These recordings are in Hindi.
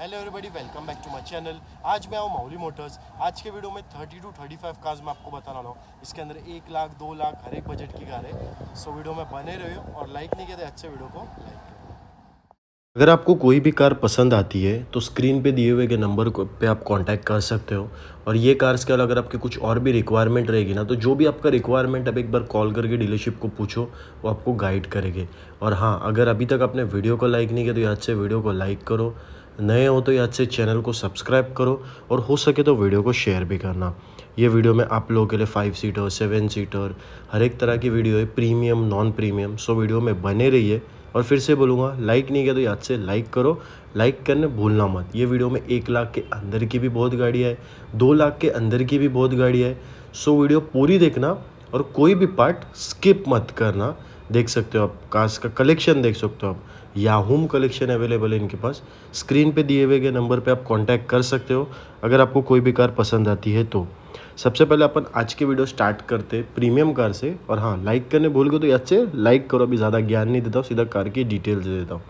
hello everybody welcome back to my channel आज मैं आऊँ माउली मोटर्स आज के वीडियो में 30 टू 35 कार्स मैं आपको बताना रहा हूँ इसके अंदर एक लाख दो लाख हर एक बजट की कार है सो वीडियो में बने रहे और लाइक नहीं कहते तो अच्छे वीडियो को लाइक अगर आपको कोई भी कार पसंद आती है तो स्क्रीन पे दिए हुए के नंबर पे आप कांटेक्ट कर सकते हो और ये कार्स के अलावा अगर आपके कुछ और भी रिक्वायरमेंट रहेगी ना तो जो भी आपका रिक्वायरमेंट अब एक बार कॉल करके डीलरशिप को पूछो वो आपको गाइड करेंगे और हाँ अगर अभी तक आपने वीडियो को लाइक नहीं किया तो यहाँ से वीडियो को लाइक करो नए हो तो याद से चैनल को सब्सक्राइब करो और हो सके तो वीडियो को शेयर भी करना ये वीडियो में आप लोगों के लिए फाइव सीटर सेवन सीटर हर एक तरह की वीडियो है premium non premium so video में बने रहिए और फिर से बोलूँगा लाइक नहीं किया तो याद से लाइक करो लाइक करने भूलना मत ये वीडियो में एक लाख के अंदर की भी बहुत गाड़ियाँ है दो लाख के अंदर की भी बहुत गाड़ियाँ है सो वीडियो पूरी देखना और कोई भी पार्ट स्किप मत करना देख सकते हो आप कास्ट का कलेक्शन देख सकते हो आप या होम कलेक्शन अवेलेबल है इनके पास स्क्रीन पे दिए हुए गए नंबर पे आप कांटेक्ट कर सकते हो अगर आपको कोई भी कार पसंद आती है तो सबसे पहले अपन आज की वीडियो स्टार्ट करते प्रीमियम कार से और हाँ लाइक करने भूल गए तो याद से लाइक करो अभी ज़्यादा ज्ञान नहीं देता हूँ सीधा कार की डिटेल्स दे देता हूँ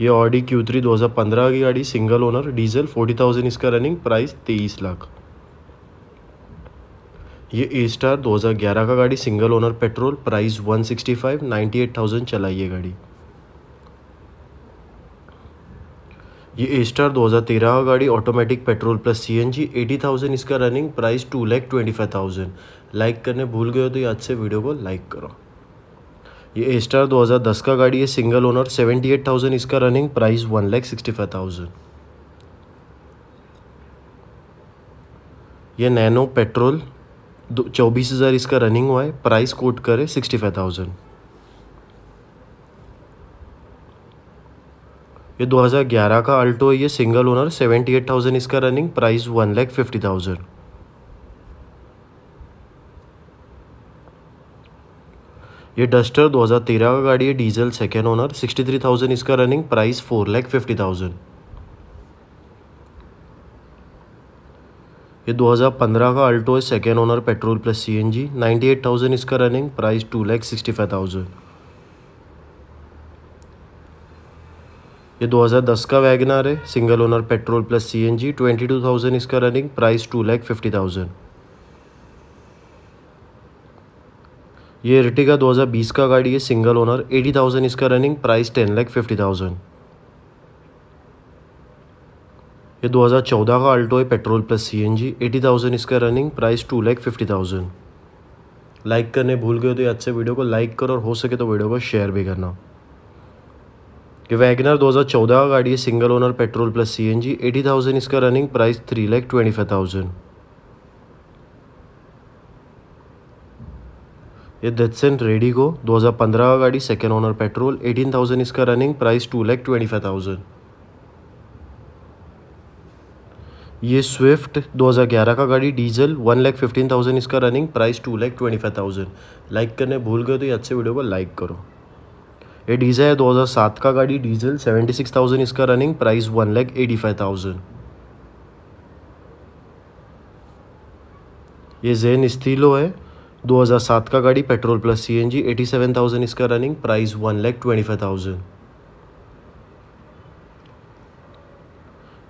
ये ऑडी क्यू थ्री दो की गाड़ी single owner diesel forty thousand इसका रनिंग प्राइस तेईस लाख ये ए स्टार दो का गाड़ी सिंगल ओनर पेट्रोल प्राइस 165 98,000 चला चलाइए गाड़ी ये स्टार 2013 गाड़ी ऑटोमेटिक पेट्रोल प्लस सीएनजी 80,000 इसका running price two lakh twenty five thousand like करने भूल गए हो तो याद से वीडियो को लाइक करो ये ए स्टार दस का गाड़ी है सिंगल ओनर 78,000 इसका running price one lakh sixty five thousand ये नैनो पेट्रोल चौबीस हज़ार इसका रनिंग हुआ है प्राइस कोट करे सिक्सटी फाइव थाउजेंड ये 2011 का अल्टो है ये सिंगल ओनर 78,000 इसका running price one lakh fifty thousand ये डस्टर 2013 का गाड़ी है डीजल सेकेंड ओनर 63,000 इसका running price four lakh fifty thousand ये 2015 का अल्टो है second owner petrol plus CNG 98,000 इसका running price two lakh sixty five thousand ये 2010 का वैगनार है single owner petrol plus C N G twenty two thousand इसका running price two lakh fifty thousand ये रिटिका 2020 का गाड़ी है सिंगल ओनर एटी थाउजेंड इसका running price ten lakh fifty thousand ये 2014 का अल्टो है petrol plus C N G eighty thousand इसका running price two lakh fifty thousand like करने भूल गए तो अच्छे वीडियो को लाइक करो और हो सके तो वीडियो को शेयर भी करना ये वैगनर 2014 गाड़ी है single owner petrol plus C N G eighty thousand इसका running price three lakh twenty five thousand ये डेथसेन रेडिगो 2015 का गाड़ी सेकेंड ओनर पेट्रोल 18,000 इसका running price two lakh twenty five thousand ये स्विफ्ट 2011 का गाड़ी diesel one lakh fifteen thousand इसका running price two lakh twenty five thousand like करने भूल गए तो ये अच्छे वीडियो को लाइक करो ये डीजल है 2007 का गाड़ी डीजल 76,000 इसका running price one lakh eighty five thousand ये जेन स्टीलो है 2007 का गाड़ी पेट्रोल प्लस सी सीएनजी 87,000 इसका running price one lakh twenty five thousand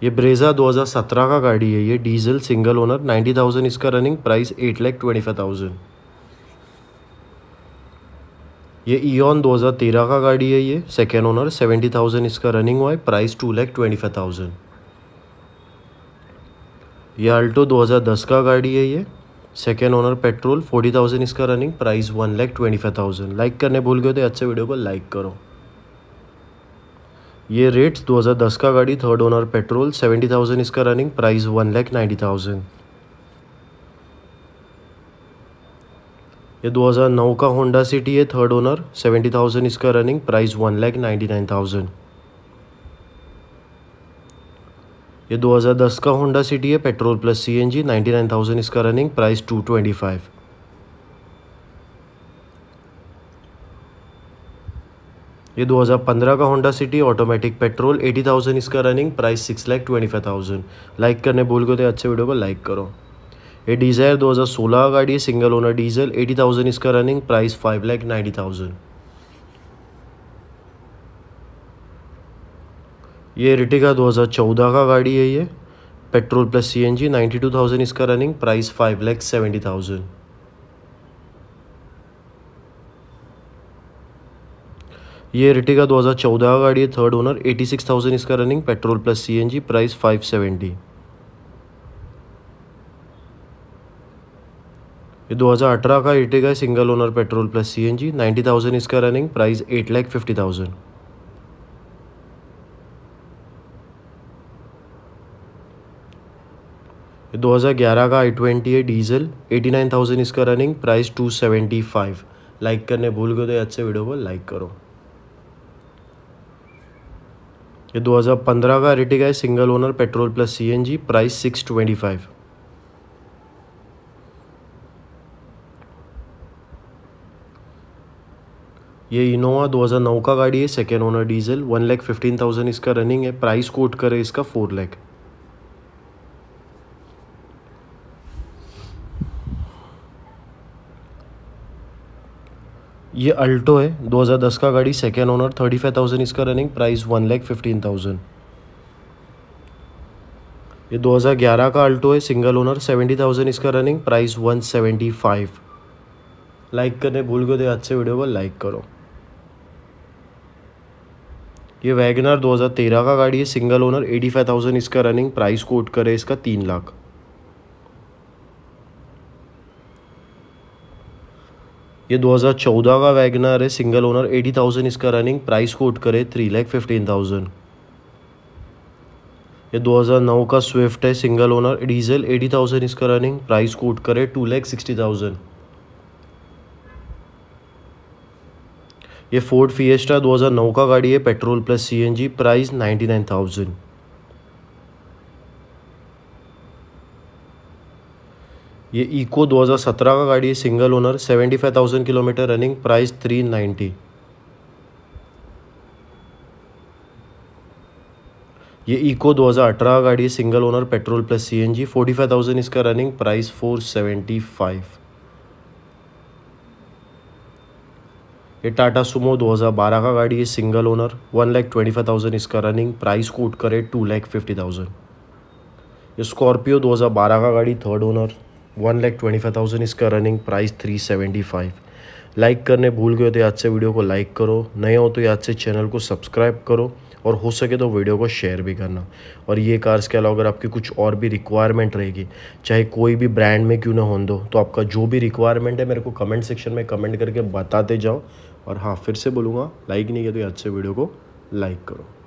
ये ब्रेजा 2017 का गाड़ी है ये डीजल सिंगल ओनर 90,000 इसका running price eight lakh twenty five thousand ये ईन e 2013 का गाड़ी है ये सेकेंड ओनर 70,000 इसका रनिंग हुआ है price two lakh twenty five thousand ये अल्टो 2010 का गाड़ी है ये सेकेंड ओनर पेट्रोल 40,000 इसका running price one lakh twenty five thousand like करने भूल गए तो अच्छे वीडियो को लाइक करो ये रेट्स 2010 का गाड़ी थर्ड ओनर पेट्रोल 70,000 इसका running price one lakh ninety thousand ये 2009 का होंडा सिटी है थर्ड ओनर 70,000 इसका running price one lakh ninety nine thousand ये 2010 का होंडा सिटी है पेट्रोल प्लस सीएनजी 99,000 इसका रनिंग प्राइस 225 ये 2015 का होंडा सिटी ऑटोमेटिक पेट्रोल 80,000 इसका running price six lakh twenty five thousand like करने भूल गए तो अच्छे वीडियो को लाइक करो ये डीज़ायर का गाड़ी है single owner diesel eighty thousand इसका running price five lakh ninety thousand ये रिटिका चौदह का गाड़ी है ये petrol plus C N G ninety two thousand इसका running price five lakh seventy thousand ये रिटिका चौदह का गाड़ी है third owner eighty six thousand इसका running petrol plus C N G price five seventy ये 2018 का Ertiga single owner petrol plus C CNG 90,000 इसका running price eight lakh fifty thousand ये 2011 का आई ट्वेंटी है डीजल 89,000 इसका रनिंग प्राइस 275 लाइक करने भूल गए तो अच्छे वीडियो को लाइक करो ये 2015 का रेटिका e है single owner petrol plus CNG price 625 ये इनोवा 2009 का गाड़ी है second owner diesel one lakh fifteen thousand इसका रनिंग है प्राइस कोट करे इसका फोर लैख ये अल्टो है 2010 का गाड़ी सेकेंड ओनर 35,000 इसका running price one lakh fifteen thousand ये 2011 का अल्टो है सिंगल ओनर 70,000 इसका रनिंग प्राइस 175 लाइक करने भूल गए थे अच्छे वीडियो को लाइक करो ये वैगनार 2013 का गाड़ी है सिंगल ओनर 85,000 इसका रनिंग प्राइस कोट करे इसका तीन लाख ये 2014 का वैगनार है सिंगल ओनर 80,000 इसका रनिंग प्राइस कोट करे थ्री लैख फिफ्टीन थाउजेंड ये 2009 का स्विफ्ट है सिंगल ओनर डीजल 80,000 इसका रनिंग प्राइस कोट करे टू लैख सिक्सटी थाउजेंड ये फोर्ड फिएस्टा 2009 का गाड़ी है पेट्रोल प्लस सीएनजी प्राइस 99,000 ये इको 2017 का गाड़ी है single owner 75,000 kilometre running price 390 ये इको 2018 का गाड़ी है single owner petrol plus CNG 45,000 इसका रनिंग प्राइस 475 ये टाटा सुमो 2012 का गाड़ी है single owner one lakh twenty five thousand इसका रनिंग प्राइस कोट करे टू लैख फिफ्टी थाउजेंड ये स्कॉर्पियो 2012 का गाड़ी third owner one lakh twenty five thousand इसका running price three seventy five like करने भूल गए तो आज से वीडियो को लाइक करो नए हो तो आज से चैनल को सब्सक्राइब करो और हो सके तो वीडियो को शेयर भी करना और ये कार्स के अलावा अगर आपकी कुछ और भी रिक्वायरमेंट रहेगी चाहे कोई भी ब्रांड में क्यों ना हो दो तो आपका जो भी रिक्वायरमेंट है मेरे को कमेंट सेक्शन में कमेंट करके बताते जाओ और हाँ फिर से बोलूँगा लाइक नहीं किया तो अच्छे वीडियो को लाइक करो